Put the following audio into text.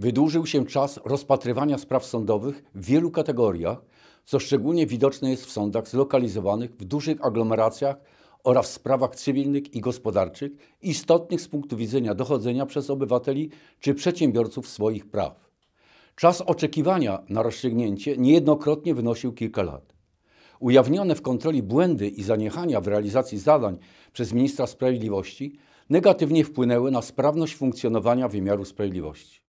Wydłużył się czas rozpatrywania spraw sądowych w wielu kategoriach, co szczególnie widoczne jest w sądach zlokalizowanych w dużych aglomeracjach oraz w sprawach cywilnych i gospodarczych istotnych z punktu widzenia dochodzenia przez obywateli czy przedsiębiorców swoich praw. Czas oczekiwania na rozstrzygnięcie niejednokrotnie wynosił kilka lat. Ujawnione w kontroli błędy i zaniechania w realizacji zadań przez ministra sprawiedliwości negatywnie wpłynęły na sprawność funkcjonowania wymiaru sprawiedliwości.